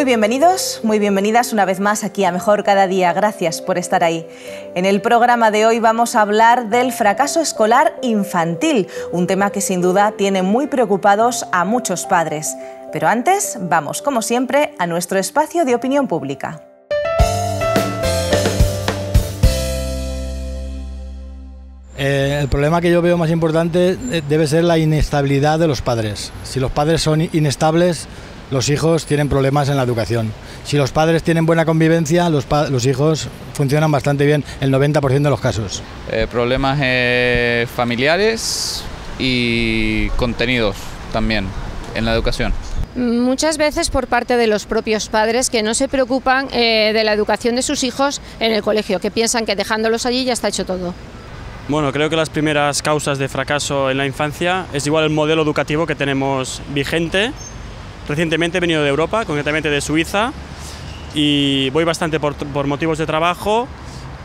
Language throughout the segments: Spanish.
Muy bienvenidos, muy bienvenidas una vez más aquí a Mejor Cada Día. Gracias por estar ahí. En el programa de hoy vamos a hablar del fracaso escolar infantil, un tema que sin duda tiene muy preocupados a muchos padres. Pero antes, vamos, como siempre, a nuestro espacio de opinión pública. Eh, el problema que yo veo más importante eh, debe ser la inestabilidad de los padres. Si los padres son inestables, los hijos tienen problemas en la educación. Si los padres tienen buena convivencia, los, hijos funcionan bastante bien el 90% de los casos. Eh, problemas eh, familiares y contenidos también en la educación. Muchas veces por parte de los propios padres que no se preocupan eh, de la educación de sus hijos en el colegio, que piensan que dejándolos allí ya está hecho todo. Bueno, creo que las primeras causas de fracaso en la infancia es igual el modelo educativo que tenemos vigente Recientemente he venido de Europa, concretamente de Suiza, y voy bastante por, motivos de trabajo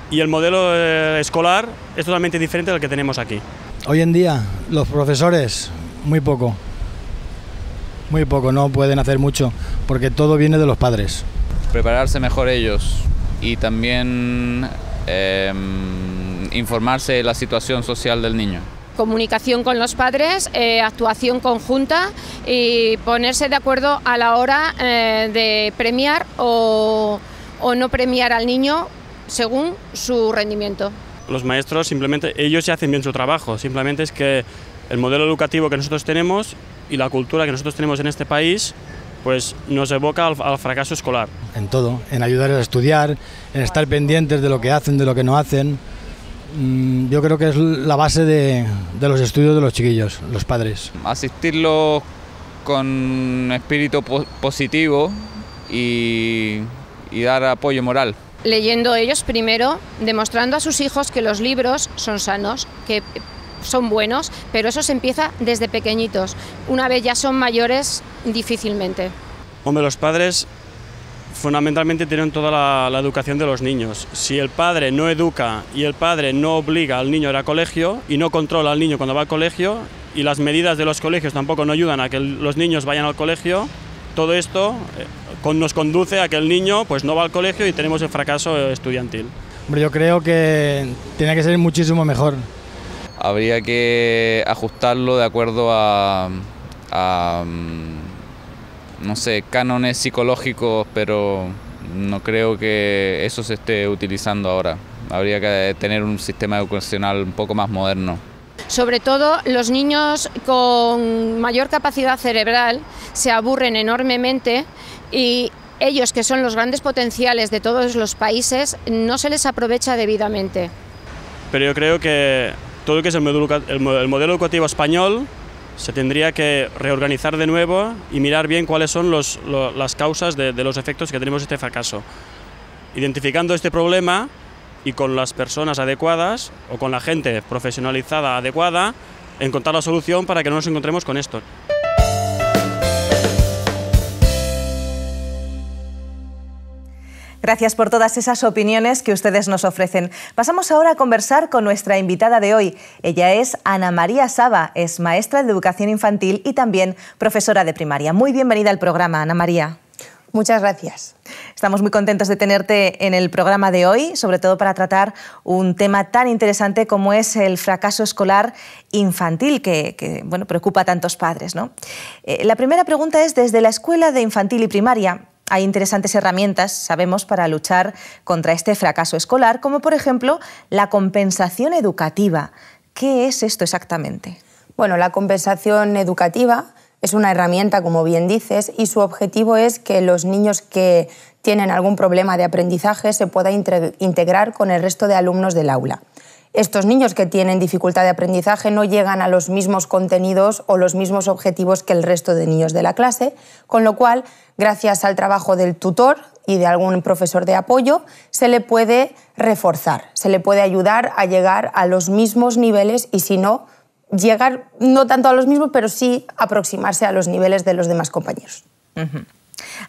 y el modelo eh, escolar es totalmente diferente al que tenemos aquí. Hoy en día los profesores, muy poco, muy poco, no pueden hacer mucho, porque todo viene de los padres. Prepararse mejor ellos y también em, informarse de la situación social del niño comunicación con los padres, eh, actuación conjunta y ponerse de acuerdo a la hora eh, de premiar o, no premiar al niño según su rendimiento. Los maestros simplemente, ellos ya hacen bien su trabajo, simplemente es que el modelo educativo que nosotros tenemos y la cultura que nosotros tenemos en este país pues nos evoca al, fracaso escolar. En todo, en ayudar a estudiar, en estar pendientes de lo que hacen, de lo que no hacen. Mm, yo creo que es la base de, los estudios de los chiquillos, los padres. Asistirlos con espíritu positivo y, y dar apoyo moral leyendo ellos primero, demostrando a sus hijos que los libros son sanos, que son buenos, pero eso se empieza desde pequeñitos. Una vez ya son mayores, difícilmente. Hombre, los padres fundamentalmente tienen toda la, educación de los niños. Si el padre no educa y el padre no obliga al niño a ir colegio y no controla al niño cuando va al colegio y las medidas de los colegios tampoco no ayudan a que los niños vayan al colegio, todo esto eh, nos conduce a que el niño pues no va al colegio y tenemos el fracaso estudiantil. Hombre, yo creo que tiene que ser muchísimo mejor. Habría que ajustarlo de acuerdo a no sé, cánones psicológicos, pero no creo que eso se esté utilizando ahora. Habría que tener un sistema educacional un poco más moderno. Sobre todo los niños con mayor capacidad cerebral se aburren enormemente y ellos, que son los grandes potenciales de todos los países, no se les aprovecha debidamente. Pero yo creo que todo lo que es el modelo, educativo español se tendría que reorganizar de nuevo y mirar bien cuáles son los, las causas de, de, los efectos que tenemos este fracaso. Identificando este problema y con las personas adecuadas o con la gente profesionalizada adecuada, encontrar la solución para que no nos encontremos con esto. Gracias por todas esas opiniones que ustedes nos ofrecen. Pasamos ahora a conversar con nuestra invitada de hoy. Ella es Ana María Saba, es maestra de educación infantil y también profesora de primaria. Muy bienvenida al programa, Ana María. Muchas gracias. Estamos muy contentos de tenerte en el programa de hoy, sobre todo para tratar un tema tan interesante como es el fracaso escolar infantil que, bueno, preocupa a tantos padres. ¿no? Eh, la primera pregunta es, desde la escuela de infantil y primaria, hay interesantes herramientas, sabemos, para luchar contra este fracaso escolar, como por ejemplo la compensación educativa. ¿Qué es esto exactamente? Bueno, la compensación educativa es una herramienta, como bien dices, y su objetivo es que los niños que tienen algún problema de aprendizaje se puedan integrar con el resto de alumnos del aula estos niños que tienen dificultad de aprendizaje no llegan a los mismos contenidos o los mismos objetivos que el resto de niños de la clase, con lo cual, gracias al trabajo del tutor y de algún profesor de apoyo, se le puede reforzar, se le puede ayudar a llegar a los mismos niveles y si no, llegar no tanto a los mismos, pero sí aproximarse a los niveles de los demás compañeros.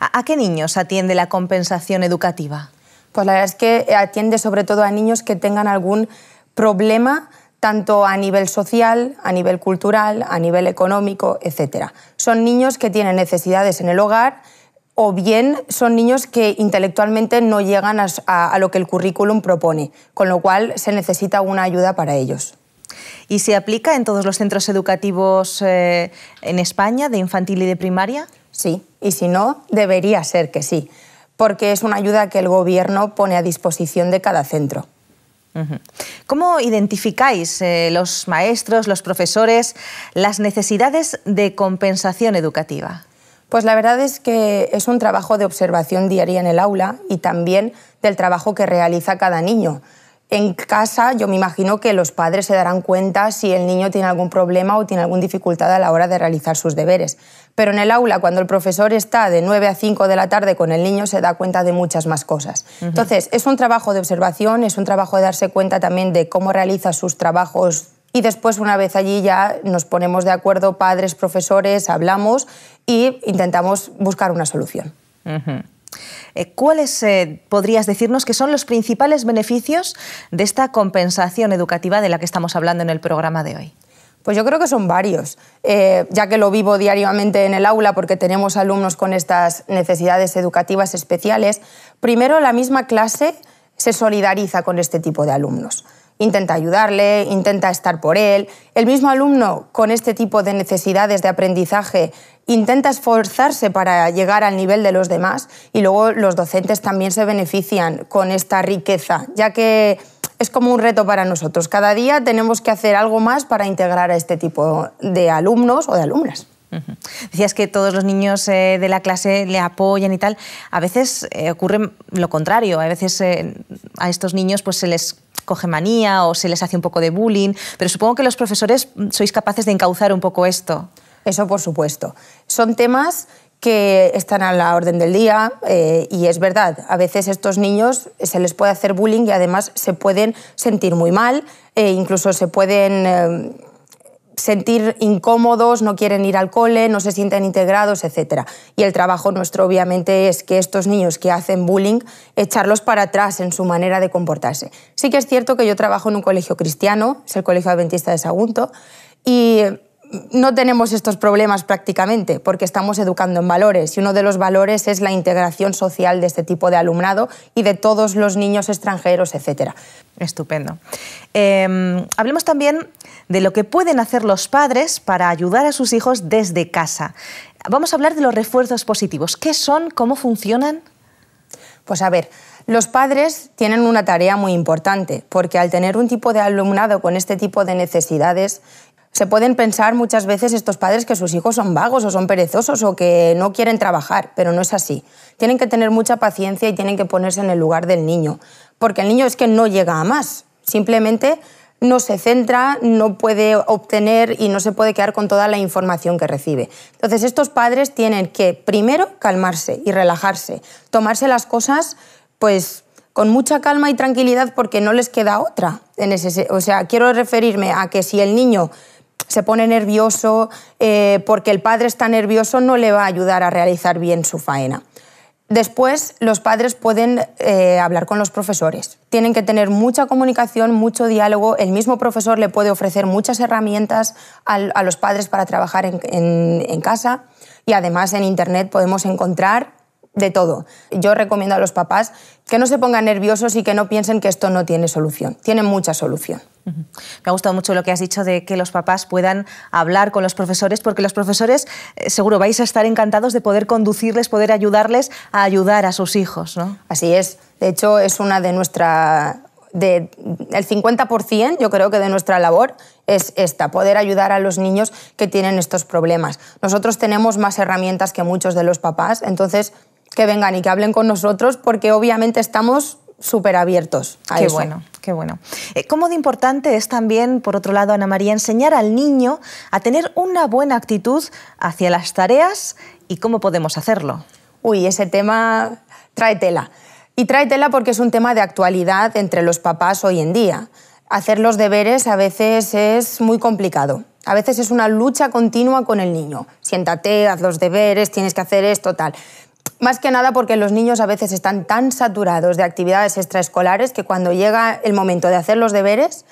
¿A qué niños atiende la compensación educativa? Pues la verdad es que atiende sobre todo a niños que tengan algún problema tanto a nivel social, a nivel cultural, a nivel económico, etc. Son niños que tienen necesidades en el hogar o bien son niños que intelectualmente no llegan a, lo que el currículum propone, con lo cual se necesita una ayuda para ellos. ¿Y se aplica en todos los centros educativos eh, en España, de infantil y de primaria? Sí, y si no, debería ser que sí, porque es una ayuda que el Gobierno pone a disposición de cada centro. ¿Cómo identificáis eh, los maestros, los profesores, las necesidades de compensación educativa? Pues la verdad es que es un trabajo de observación diaria en el aula y también del trabajo que realiza cada niño en casa yo me imagino que los padres se darán cuenta si el niño tiene algún problema o tiene alguna dificultad a la hora de realizar sus deberes. Pero en el aula, cuando el profesor está de 9 a 5 de la tarde con el niño, se da cuenta de muchas más cosas. Entonces, es un trabajo de observación, es un trabajo de darse cuenta también de cómo realiza sus trabajos y después una vez allí ya nos ponemos de acuerdo padres, profesores, hablamos y intentamos buscar una solución. Eh, ¿Cuáles eh, podrías decirnos que son los principales beneficios de esta compensación educativa de la que estamos hablando en el programa de hoy? Pues yo creo que son varios, eh, ya que lo vivo diariamente en el aula porque tenemos alumnos con estas necesidades educativas especiales. Primero, la misma clase se solidariza con este tipo de alumnos intenta ayudarle, intenta estar por él. El mismo alumno con este tipo de necesidades de aprendizaje intenta esforzarse para llegar al nivel de los demás y luego los docentes también se benefician con esta riqueza, ya que es como un reto para nosotros. Cada día tenemos que hacer algo más para integrar a este tipo de alumnos o de alumnas. Decías que todos los niños eh, de la clase le apoyan y tal. A veces eh, ocurre lo contrario. A veces eh, a estos niños pues, se les coge manía o se les hace un poco de bullying. Pero supongo que los profesores mm, sois capaces de encauzar un poco esto. Eso por supuesto. Son temas que están a la orden del día y es verdad, a veces estos niños se les puede hacer bullying y además se pueden sentir muy mal, e incluso se pueden em, sentir incómodos, no quieren ir al cole, no se sienten integrados, etc. Y el trabajo nuestro obviamente es que estos niños que hacen bullying, echarlos para atrás en su manera de comportarse. Sí que es cierto que yo trabajo en un colegio cristiano, es el Colegio Adventista de Sagunto, y no tenemos estos problemas prácticamente porque estamos educando en valores y uno de los valores es la integración social de este tipo de alumnado y de todos los niños extranjeros, etc. Estupendo. Em, hablemos también de lo que pueden hacer los padres para ayudar a sus hijos desde casa. Vamos a hablar de los refuerzos positivos. ¿Qué son? ¿Cómo funcionan? Pues a ver, los padres tienen una tarea muy importante, porque al tener un tipo de alumnado con este tipo de necesidades, se pueden pensar muchas veces estos padres que sus hijos son vagos o son perezosos o que no quieren trabajar, pero no es así. Tienen que tener mucha paciencia y tienen que ponerse en el lugar del niño, porque el niño es que no llega a más, simplemente no se centra, no puede obtener y no se puede quedar con toda la información que recibe. Entonces estos padres tienen que primero calmarse y relajarse, tomarse las cosas pues con mucha calma y tranquilidad porque no les queda otra. En ese, o sea, quiero referirme a que si el niño se pone nervioso, eh, porque el padre está nervioso no le va a ayudar a realizar bien su faena. Después, los padres pueden eh, hablar con los profesores. Tienen que tener mucha comunicación, mucho diálogo. El mismo profesor le puede ofrecer muchas herramientas a los padres para trabajar en, en casa. Y además en Internet podemos encontrar de todo. Yo recomiendo a los papás que no se pongan nerviosos y que no piensen que esto no tiene solución. Tiene mucha solución. Me ha gustado mucho lo que has dicho de que los papás puedan hablar con los profesores, porque los profesores eh, seguro vais a estar encantados de poder conducirles, poder ayudarles a ayudar a sus hijos, Así es. De hecho, es una de nuestras... De, el 50% yo creo que de nuestra labor es esta, poder ayudar a los niños que tienen estos problemas. Nosotros tenemos más herramientas que muchos de los papás, entonces que vengan y que hablen con nosotros porque obviamente estamos súper abiertos. qué bueno, qué bueno. Eh, ¿Cómo de importante es también, por otro lado, Ana María, enseñar al niño a tener una buena actitud hacia las tareas y cómo podemos hacerlo? Uy, ese tema trae tela. Y trae tela porque es un tema de actualidad entre los papás hoy en día. Hacer los deberes a veces es muy complicado. A veces es una lucha continua con el niño. Siéntate, haz los deberes, tienes que hacer esto, tal. Más que nada porque los niños a veces están tan saturados de actividades extraescolares que cuando llega el momento de hacer los deberes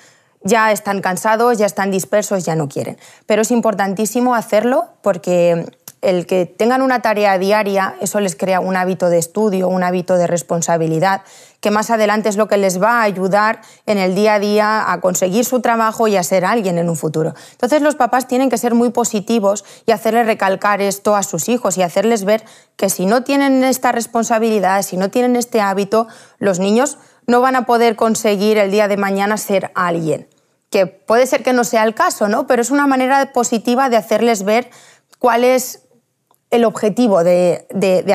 ya están cansados, ya están dispersos, ya no quieren. Pero es importantísimo hacerlo porque el que tengan una tarea diaria, eso les crea un hábito de estudio, un hábito de responsabilidad, que más adelante es lo que les va a ayudar en el día a día a conseguir su trabajo y a ser alguien en un futuro. Entonces los papás tienen que ser muy positivos y hacerles recalcar esto a sus hijos y hacerles ver que si no tienen esta responsabilidad, si no tienen este hábito, los niños no van a poder conseguir el día de mañana ser alguien. Que puede ser que no sea el caso, ¿no? Pero es una manera positiva de hacerles ver cuál es el objetivo de,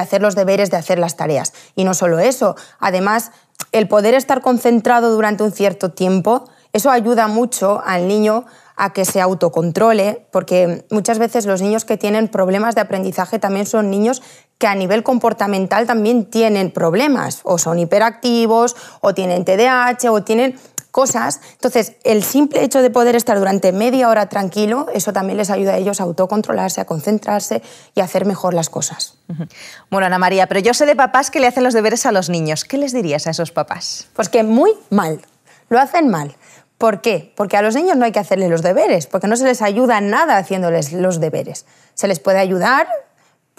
hacer los deberes, de hacer las tareas. Y no solo eso, además, el poder estar concentrado durante un cierto tiempo, eso ayuda mucho al niño a que se autocontrole, porque muchas veces los niños que tienen problemas de aprendizaje también son niños que a nivel comportamental también tienen problemas, o son hiperactivos, o tienen TDAH, o tienen cosas. Entonces, el simple hecho de poder estar durante media hora tranquilo, eso también les ayuda a ellos a autocontrolarse, a concentrarse y a hacer mejor las cosas. Bueno, Ana María, pero yo sé de papás que le hacen los deberes a los niños. ¿Qué les dirías a esos papás? Pues que muy mal, lo hacen mal. ¿Por qué? Porque a los niños no hay que hacerles los deberes, porque no se les ayuda nada haciéndoles los deberes. Se les puede ayudar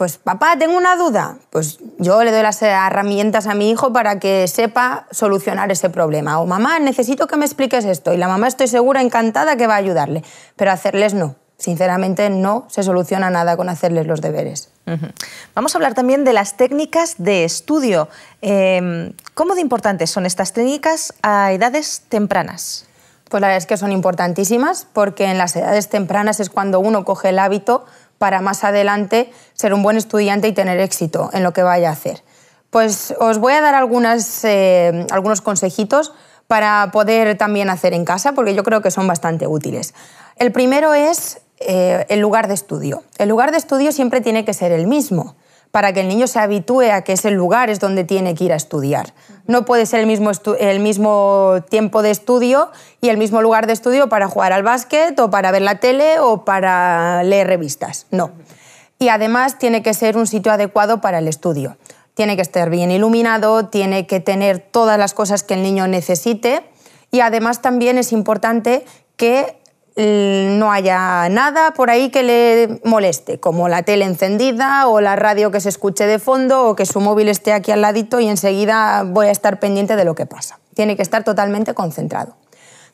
pues papá, tengo una duda. Pues yo le doy las herramientas a mi hijo para que sepa solucionar ese problema. O mamá, necesito que me expliques esto. Y la mamá estoy segura, encantada, que va a ayudarle. Pero hacerles no. Sinceramente no se soluciona nada con hacerles los deberes. Vamos a hablar también de las técnicas de estudio. Em, ¿Cómo de importantes son estas técnicas a edades tempranas? Pues la verdad es que son importantísimas porque en las edades tempranas es cuando uno coge el hábito para más adelante ser un buen estudiante y tener éxito en lo que vaya a hacer. Pues os voy a dar eh, algunos consejitos para poder también hacer en casa, porque yo creo que son bastante útiles. El primero es eh, el lugar de estudio. El lugar de estudio siempre tiene que ser el mismo para que el niño se habitúe a que ese lugar es donde tiene que ir a estudiar. No puede ser el mismo, el mismo tiempo de estudio y el mismo lugar de estudio para jugar al básquet o para ver la tele o para leer revistas. No. Y además tiene que ser un sitio adecuado para el estudio. Tiene que estar bien iluminado, tiene que tener todas las cosas que el niño necesite y además también es importante que Mm, no haya nada por ahí que le moleste, como la tele encendida o la radio que se escuche de fondo o que su móvil esté aquí al ladito y enseguida voy a estar pendiente de lo que pasa. Tiene que estar totalmente concentrado.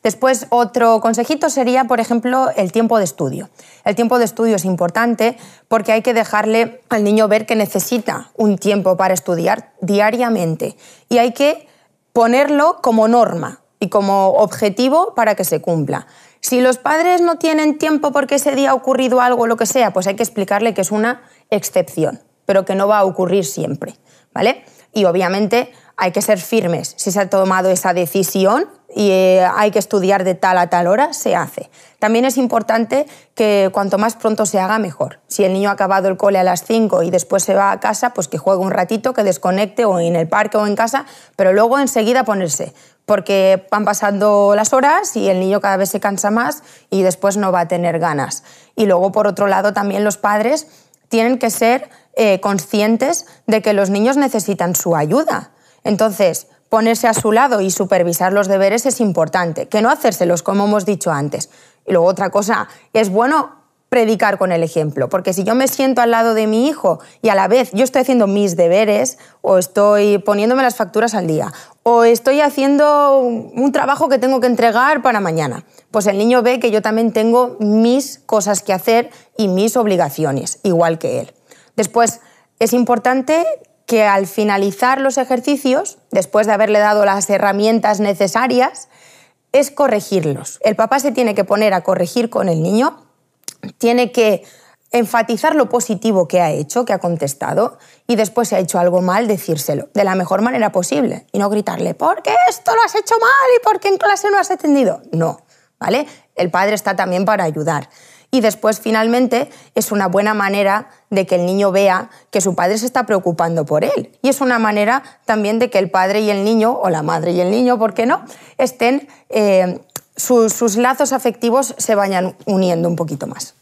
Después, otro consejito sería, por ejemplo, el tiempo de estudio. El tiempo de estudio es importante porque hay que dejarle al niño ver que necesita un tiempo para estudiar diariamente y hay que ponerlo como norma y como objetivo para que se cumpla. Si los padres no tienen tiempo porque ese día ha ocurrido algo o lo que sea, pues hay que explicarle que es una excepción, pero que no va a ocurrir siempre, ¿vale? Y obviamente hay que ser firmes. Si se ha tomado esa decisión y eh, hay que estudiar de tal a tal hora, se hace. También es importante que cuanto más pronto se haga, mejor. Si el niño ha acabado el cole a las 5 y después se va a casa, pues que juegue un ratito, que desconecte o en el parque o en casa, pero luego enseguida ponerse porque van pasando las horas y el niño cada vez se cansa más y después no va a tener ganas. Y luego, por otro lado, también los padres tienen que ser eh, conscientes de que los niños necesitan su ayuda. Entonces, ponerse a su lado y supervisar los deberes es importante, que no hacérselos, como hemos dicho antes. Y luego otra cosa, es bueno predicar con el ejemplo, porque si yo me siento al lado de mi hijo y a la vez yo estoy haciendo mis deberes o estoy poniéndome las facturas al día o estoy haciendo un trabajo que tengo que entregar para mañana, pues el niño ve que yo también tengo mis cosas que hacer y mis obligaciones, igual que él. Después, es importante que al finalizar los ejercicios, después de haberle dado las herramientas necesarias, es corregirlos. El papá se tiene que poner a corregir con el niño tiene que enfatizar lo positivo que ha hecho, que ha contestado, y después si ha hecho algo mal, decírselo de la mejor manera posible y no gritarle, porque esto lo has hecho mal y porque en clase no has atendido. No, ¿vale? El padre está también para ayudar. Y después, finalmente, es una buena manera de que el niño vea que su padre se está preocupando por él. Y es una manera también de que el padre y el niño, o la madre y el niño, ¿por qué no?, estén eh, sus, lazos afectivos se vayan uniendo un poquito más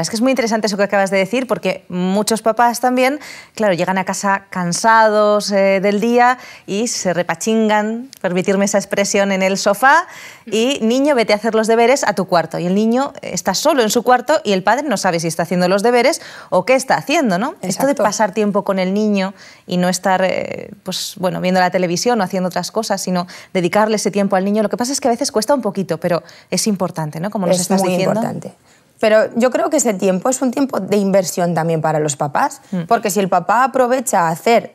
es que es muy interesante eso que acabas de decir, porque muchos papás también, claro, llegan a casa cansados eh, del día y se repachingan, permitirme esa expresión, en el sofá y niño, vete a hacer los deberes a tu cuarto. Y el niño eh, está solo en su cuarto y el padre no sabe si está haciendo los deberes o qué está haciendo, ¿no? Esto de pasar tiempo con el niño y no estar, eh, pues bueno, viendo la televisión o haciendo otras cosas, sino dedicarle ese tiempo al niño. Lo que pasa es que a veces cuesta un poquito, pero es importante, ¿no? Como nos es muy importante. Pero yo creo que ese tiempo es un tiempo de inversión también para los papás, mm. porque si el papá aprovecha a hacer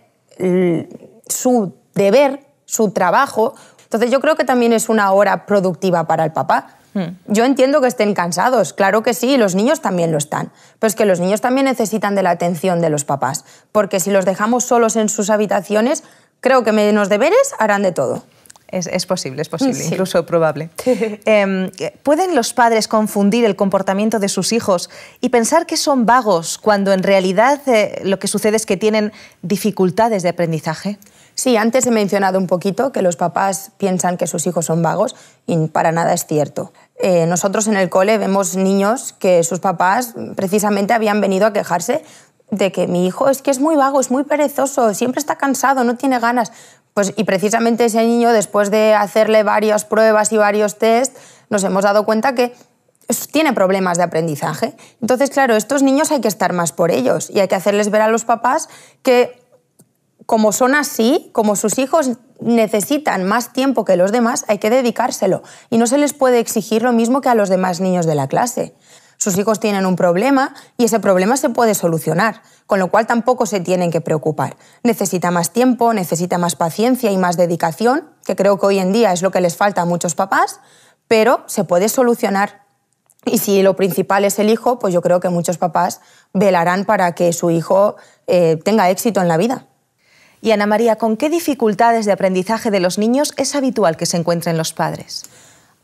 su deber, su trabajo, entonces yo creo que también es una hora productiva para el papá. Mm. Yo entiendo que estén cansados, claro que sí, los niños también lo están, pero es que los niños también necesitan de la atención de los papás, porque si los dejamos solos en sus habitaciones, creo que menos deberes harán de todo. Es, posible, es posible, incluso probable. Em, ¿Pueden los padres confundir el comportamiento de sus hijos y pensar que son vagos cuando en realidad eh, lo que sucede es que tienen dificultades de aprendizaje? Sí, antes he mencionado un poquito que los papás piensan que sus hijos son vagos y para nada es cierto. Eh, nosotros en el cole vemos niños que sus papás precisamente habían venido a quejarse de que mi hijo es que es muy vago, es muy perezoso, siempre está cansado, no tiene ganas. Pues, y precisamente ese niño, después de hacerle varias pruebas y varios test, nos hemos dado cuenta que tiene problemas de aprendizaje. Entonces, claro, estos niños hay que estar más por ellos y hay que hacerles ver a los papás que como son así, como sus hijos necesitan más tiempo que los demás, hay que dedicárselo y no se les puede exigir lo mismo que a los demás niños de la clase. Sus hijos tienen un problema y ese problema se puede solucionar, con lo cual tampoco se tienen que preocupar. Necesita más tiempo, necesita más paciencia y más dedicación, que creo que hoy en día es lo que les falta a muchos papás, pero se puede solucionar. Y si lo principal es el hijo, pues yo creo que muchos papás velarán para que su hijo eh, tenga éxito en la vida. Y Ana María, ¿con qué dificultades de aprendizaje de los niños es habitual que se encuentren los padres?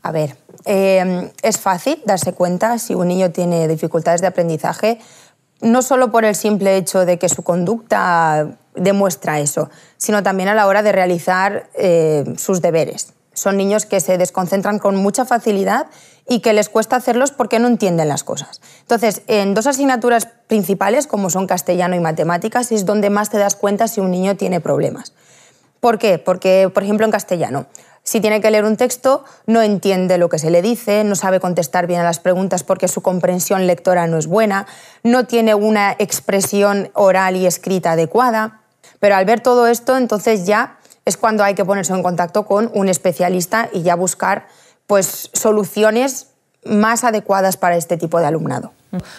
A ver, em, es fácil darse cuenta si un niño tiene dificultades de aprendizaje, no solo por el simple hecho de que su conducta demuestra eso, sino también a la hora de realizar eh, sus deberes. Son niños que se desconcentran con mucha facilidad y que les cuesta hacerlos porque no entienden las cosas. Entonces, en dos asignaturas principales, como son castellano y matemáticas, es donde más te das cuenta si un niño tiene problemas. ¿Por qué? Porque, por ejemplo, en castellano, si tiene que leer un texto, no entiende lo que se le dice, no sabe contestar bien a las preguntas porque su comprensión lectora no es buena, no tiene una expresión oral y escrita adecuada. Pero al ver todo esto, entonces ya es cuando hay que ponerse en contacto con un especialista y ya buscar pues, soluciones más adecuadas para este tipo de alumnado.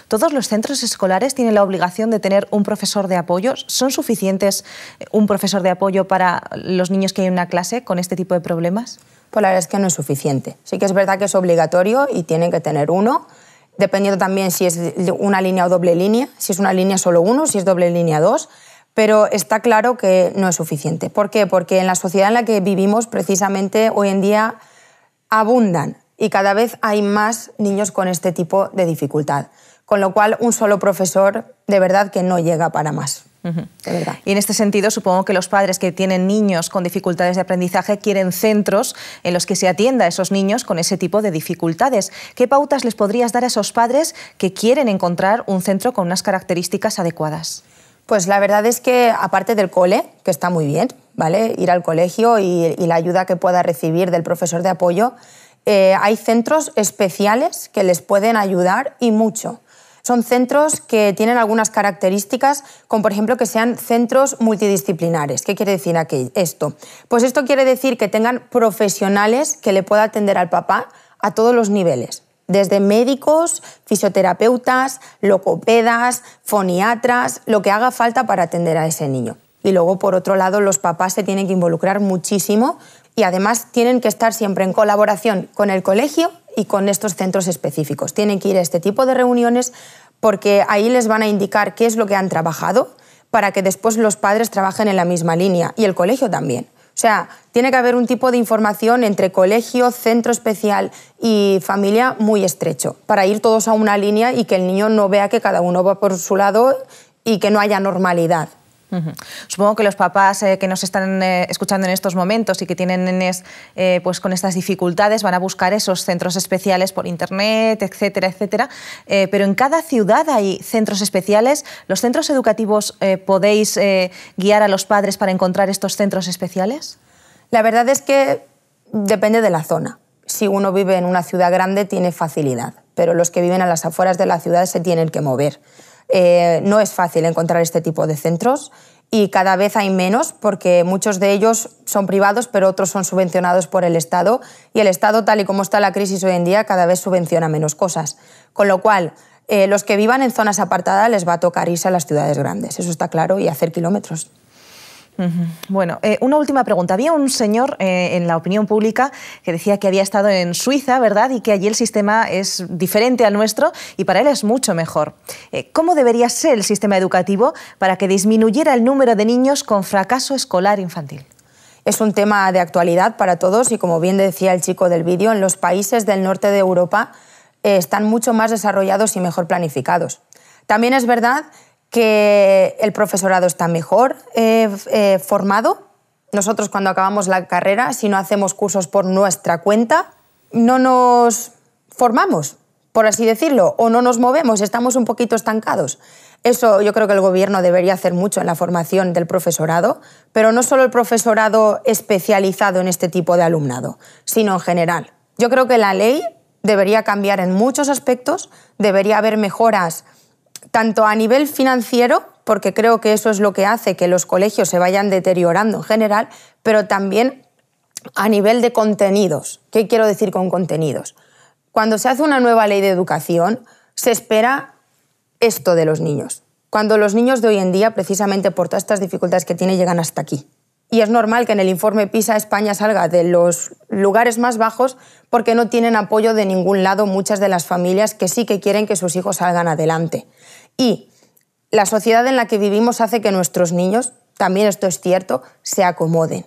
¿Todos los centros escolares tienen la obligación de tener un profesor de apoyo? ¿Son suficientes eh, un profesor de apoyo para los niños que hay en una clase con este tipo de problemas? Pues la verdad es que no es suficiente. Sí que es verdad que es obligatorio y tienen que tener uno, dependiendo también si es una línea o doble línea, si es una línea solo uno, si es doble línea dos, pero está claro que no es suficiente. ¿Por qué? Porque en la sociedad en la que vivimos precisamente hoy en día abundan y cada vez hay más niños con este tipo de dificultad. Con lo cual, un solo profesor de verdad que no llega para más. Y en este sentido, supongo que los padres que tienen niños con dificultades de aprendizaje quieren centros en los que se atienda a esos niños con ese tipo de dificultades. ¿Qué pautas les podrías dar a esos padres que quieren encontrar un centro con unas características adecuadas? Pues la verdad es que, aparte del cole, que está muy bien, ¿vale? Ir al colegio y la ayuda que pueda recibir del profesor de apoyo, eh, hay centros especiales que les pueden ayudar y mucho. Son centros que tienen algunas características, como por ejemplo que sean centros multidisciplinares. ¿Qué quiere decir esto? Pues esto quiere decir que tengan profesionales que le pueda atender al papá a todos los niveles, desde médicos, fisioterapeutas, locopedas, foniatras, lo que haga falta para atender a ese niño. Y luego, por otro lado, los papás se tienen que involucrar muchísimo y además tienen que estar siempre en colaboración con el colegio y con estos centros específicos. Tienen que ir a este tipo de reuniones porque ahí les van a indicar qué es lo que han trabajado para que después los padres trabajen en la misma línea y el colegio también. O sea, tiene que haber un tipo de información entre colegio, centro especial y familia muy estrecho para ir todos a una línea y que el niño no vea que cada uno va por su lado y que no haya normalidad. Supongo que los papás eh, que nos están eh, escuchando en estos momentos y que tienen eh, pues con estas dificultades van a buscar esos centros especiales por internet, etcétera, etcétera. pero en cada ciudad hay centros especiales. ¿Los centros educativos podéis guiar a los padres para encontrar estos centros especiales? La verdad es que depende de la zona. Si uno vive en una ciudad grande tiene facilidad, pero los que viven a las afueras de la ciudad se tienen que mover. Eh, no es fácil encontrar este tipo de centros y cada vez hay menos porque muchos de ellos son privados pero otros son subvencionados por el Estado y el Estado tal y como está la crisis hoy en día cada vez subvenciona menos cosas. Con lo cual, eh, los que vivan en zonas apartadas les va a tocar irse a las ciudades grandes, eso está claro, y hacer kilómetros. Bueno, eh, una última pregunta. Había un señor eh, en la opinión pública que decía que había estado en Suiza, ¿verdad? Y que allí el sistema es diferente al nuestro y para él es mucho mejor. Eh, ¿Cómo debería ser el sistema educativo para que disminuyera el número de niños con fracaso escolar infantil? Es un tema de actualidad para todos y como bien decía el chico del vídeo, en los países del norte de Europa están mucho más desarrollados y mejor planificados. También es verdad que el profesorado está mejor eh, eh, formado. Nosotros cuando acabamos la carrera, si no hacemos cursos por nuestra cuenta, no nos formamos, por así decirlo, o no nos movemos, estamos un poquito estancados. Eso yo creo que el gobierno debería hacer mucho en la formación del profesorado, pero no solo el profesorado especializado en este tipo de alumnado, sino en general. Yo creo que la ley debería cambiar en muchos aspectos, debería haber mejoras tanto a nivel financiero, porque creo que eso es lo que hace que los colegios se vayan deteriorando en general, pero también a nivel de contenidos. ¿Qué quiero decir con contenidos? Cuando se hace una nueva ley de educación, se espera esto de los niños. Cuando los niños de hoy en día, precisamente por todas estas dificultades que tienen, llegan hasta aquí. Y es normal que en el informe PISA España salga de los lugares más bajos porque no tienen apoyo de ningún lado muchas de las familias que sí que quieren que sus hijos salgan adelante. Y la sociedad en la que vivimos hace que nuestros niños, también esto es cierto, se acomoden.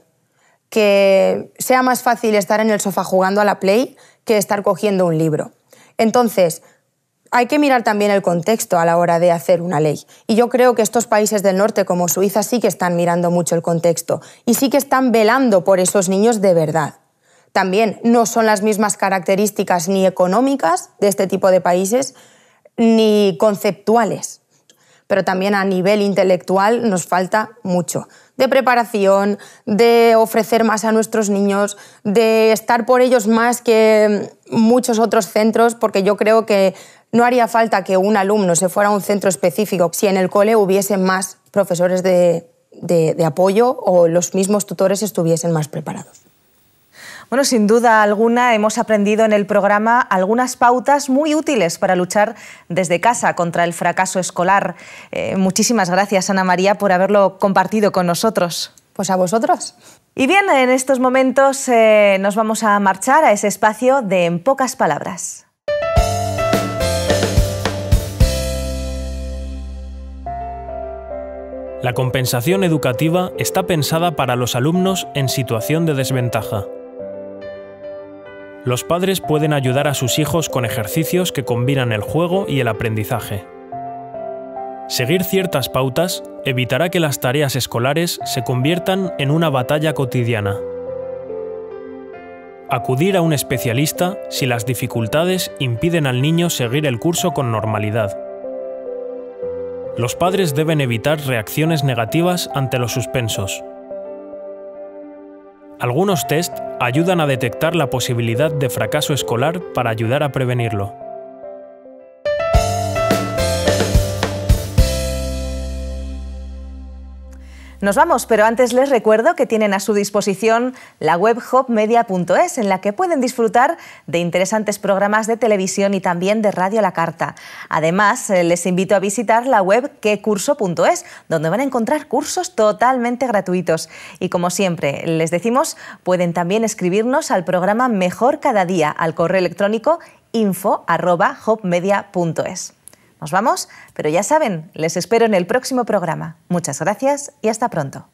Que sea más fácil estar en el sofá jugando a la Play que estar cogiendo un libro. Entonces, hay que mirar también el contexto a la hora de hacer una ley. Y yo creo que estos países del norte, como Suiza, sí que están mirando mucho el contexto y sí que están velando por esos niños de verdad. También no son las mismas características ni económicas de este tipo de países ni conceptuales. Pero también a nivel intelectual nos falta mucho. De preparación, de ofrecer más a nuestros niños, de estar por ellos más que muchos otros centros, porque yo creo que no haría falta que un alumno se fuera a un centro específico si en el cole hubiese más profesores de, de apoyo o los mismos tutores estuviesen más preparados. Bueno, sin duda alguna hemos aprendido en el programa algunas pautas muy útiles para luchar desde casa contra el fracaso escolar. Eh, muchísimas gracias, Ana María, por haberlo compartido con nosotros. Pues a vosotros. Y bien, en estos momentos eh, nos vamos a marchar a ese espacio de En pocas palabras. La compensación educativa está pensada para los alumnos en situación de desventaja. Los padres pueden ayudar a sus hijos con ejercicios que combinan el juego y el aprendizaje. Seguir ciertas pautas evitará que las tareas escolares se conviertan en una batalla cotidiana. Acudir a un especialista si las dificultades impiden al niño seguir el curso con normalidad. Los padres deben evitar reacciones negativas ante los suspensos, algunos test ayudan a detectar la posibilidad de fracaso escolar para ayudar a prevenirlo. Nos vamos, pero antes les recuerdo que tienen a su disposición la web hopmedia.es, en la que pueden disfrutar de interesantes programas de televisión y también de Radio a La Carta. Además, eh, les invito a visitar la web quecurso.es, donde van a encontrar cursos totalmente gratuitos. Y como siempre, les decimos, pueden también escribirnos al programa Mejor Cada Día, al correo electrónico info.hopmedia.es. Nos vamos, pero ya saben, les espero en el próximo programa. Muchas gracias y hasta pronto.